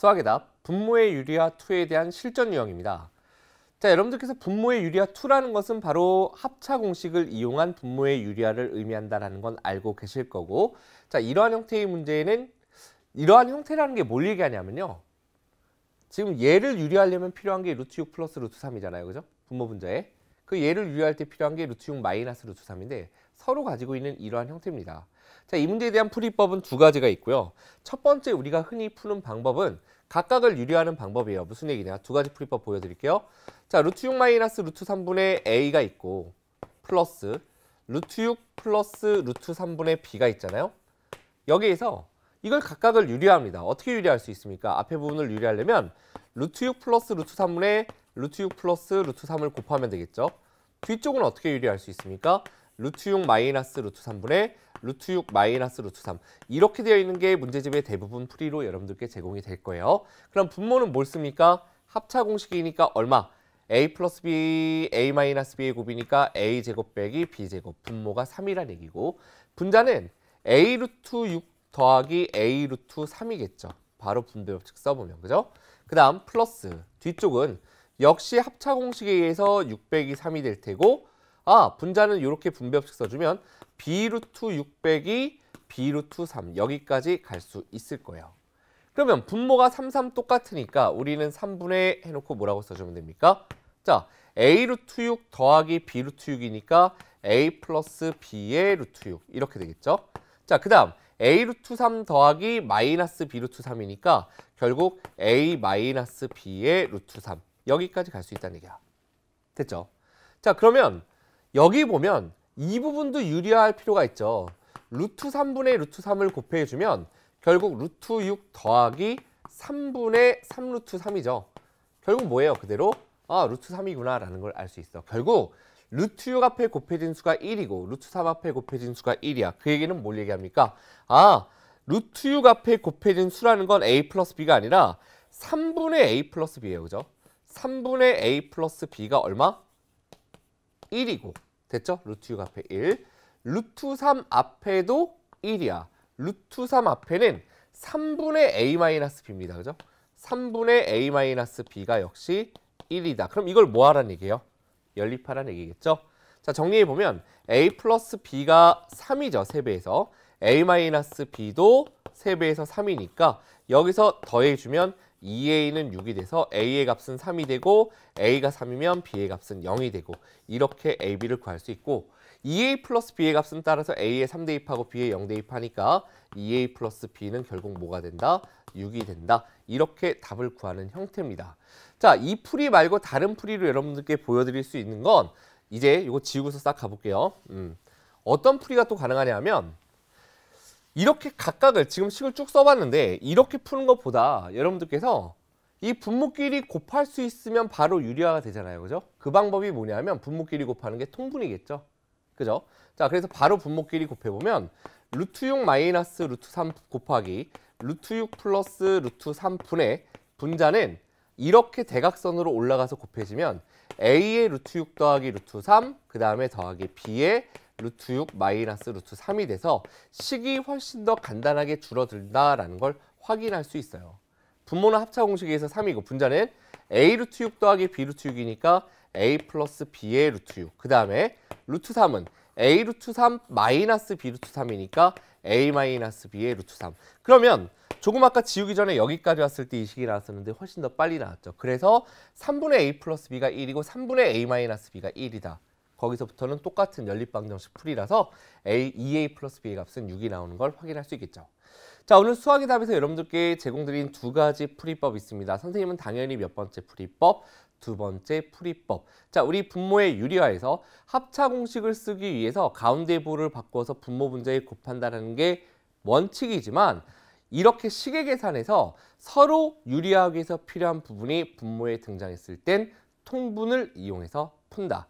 수학의 답, 분모의 유리화2에 대한 실전 유형입니다. 자, 여러분들께서 분모의 유리화2라는 것은 바로 합차 공식을 이용한 분모의 유리화를 의미한다는 건 알고 계실 거고 자, 이러한 형태의 문제에는 이러한 형태라는 게 뭘 얘기하냐면요. 지금 얘를 유리하려면 필요한 게 루트 6 플러스 루트 3이잖아요. 그죠? 분모 분자에. 그 얘를 유리할 때 필요한 게 루트 6 마이너스 루트 3인데 서로 가지고 있는 이러한 형태입니다. 자, 이 문제에 대한 풀이법은 두 가지가 있고요. 첫 번째 우리가 흔히 푸는 방법은 각각을 유리하는 방법이에요. 무슨 얘기냐? 두 가지 풀이법 보여드릴게요. 자, 루트 6 마이너스 루트 3분의 a가 있고 플러스 루트 6 플러스 루트 3분의 b가 있잖아요. 여기에서 이걸 각각을 유리합니다. 어떻게 유리할 수 있습니까? 앞에 부분을 유리하려면 루트 6 플러스 루트 3분의 루트 6 플러스 루트 3을 곱하면 되겠죠. 뒤쪽은 어떻게 유리할 수 있습니까? 루트 6 마이너스 루트 3분의 루트 6 마이너스 루트 3 이렇게 되어 있는 게 문제집의 대부분 풀이로 여러분들께 제공이 될 거예요. 그럼 분모는 뭘 씁니까? 합차 공식이니까 얼마? a 플러스 b, a 마이너스 b의 곱이니까 a 제곱 빼기 b 제곱 분모가 3이란 얘기고 분자는 a 루트 6 더하기 a 루트 3이겠죠. 바로 분배 법칙 써보면 그죠? 그 다음 플러스 뒤쪽은 역시 합차 공식에 의해서 6 빼기 3이 될 테고 아 분자는 이렇게 분배법칙 써주면 b 루트 600이 b 루트 3 여기까지 갈 수 있을 거예요. 그러면 분모가 3, 3 똑같으니까 우리는 3분의 해놓고 뭐라고 써주면 됩니까? 자, a 루트 6 더하기 b 루트 6이니까 a 플러스 b의 루트 6 이렇게 되겠죠? 자, 그 다음 a 루트 3 더하기 마이너스 b 루트 3이니까 결국 a 마이너스 b의 루트 3 여기까지 갈 수 있다는 얘기야. 됐죠? 자, 그러면 여기 보면 이 부분도 유리화할 필요가 있죠. 루트 3분의 루트 3을 곱해주면 결국 루트 6 더하기 3분의 3루트 3이죠. 결국 뭐예요? 그대로 아 루트 3이구나 라는 걸 알 수 있어. 결국 루트 6 앞에 곱해진 수가 1이고 루트 3 앞에 곱해진 수가 1이야. 그 얘기는 뭘 얘기합니까? 아 루트 6 앞에 곱해진 수라는 건 a 플러스 b가 아니라 3분의 a 플러스 b예요. 그죠? 3분의 a 플러스 b가 얼마? 1이고 됐죠? 루트 6 앞에 1 루트 3 앞에도 1이야 루트 3 앞에는 3분의 a-b입니다 그죠? 3분의 a-b가 역시 1이다 그럼 이걸 뭐 하란 얘기예요? 연립하라는 얘기겠죠? 자 정리해보면 a 플러스 b가 3이죠 3배에서 a 마이너스 b도 3배에서 3이니까 여기서 더해주면 2a는 6이 돼서 a의 값은 3이 되고 a가 3이면 b의 값은 0이 되고 이렇게 a, b를 구할 수 있고 2a 플러스 b의 값은 따라서 a에 3 대입하고 b에 0 대입하니까 2a 플러스 b는 결국 뭐가 된다? 6이 된다. 이렇게 답을 구하는 형태입니다. 자, 이 풀이 말고 다른 풀이로 여러분들께 보여드릴 수 있는 건 이제 이거 지우고서 싹 가볼게요. 음. 어떤 풀이가 또 가능하냐면 이렇게 각각을 지금 식을 쭉 써봤는데 이렇게 푸는 것보다 여러분들께서 이 분모끼리 곱할 수 있으면 바로 유리화가 되잖아요. 그죠? 그 방법이 뭐냐면 분모끼리 곱하는 게 통분이겠죠. 그죠? 자, 그래서 바로 분모끼리 곱해보면 루트 6 마이너스 루트 3 곱하기 루트 6 플러스 루트 3분의 분자는 이렇게 대각선으로 올라가서 곱해지면 A의 루트 6 더하기 루트 3, 그 다음에 더하기 B의 루트 6 마이너스 루트 3이 돼서 식이 훨씬 더 간단하게 줄어들다라는 걸 확인할 수 있어요. 분모나 합차 공식에서 3이고 분자는 a 루트 6 더하기 b 루트 6이니까 a 플러스 b의 루트 6. 그 다음에 루트 3은 a 루트 3 마이너스 b 루트 3이니까 a 마이너스 b의 루트 3. 그러면 조금 아까 지우기 전에 여기까지 왔을 때 이 식이 나왔었는데 훨씬 더 빨리 나왔죠. 그래서 3분의 a 플러스 b가 1이고 3분의 a 마이너스 b가 1이다. 거기서부터는 똑같은 연립방정식 풀이라서 A, 2A e 플러스 B의 값은 6이 나오는 걸 확인할 수 있겠죠. 자 오늘 수학의 답에서 여러분들께 제공드린 두 가지 풀이법 있습니다. 선생님은 당연히 몇 번째 풀이법, 두 번째 풀이법. 자, 우리 분모의 유리화에서 합차 공식을 쓰기 위해서 가운데 부를 바꿔서 분모 분자에 곱한다는 게 원칙이지만 이렇게 시계 계산에서 서로 유리하기 위해서 필요한 부분이 분모에 등장했을 땐 통분을 이용해서 푼다.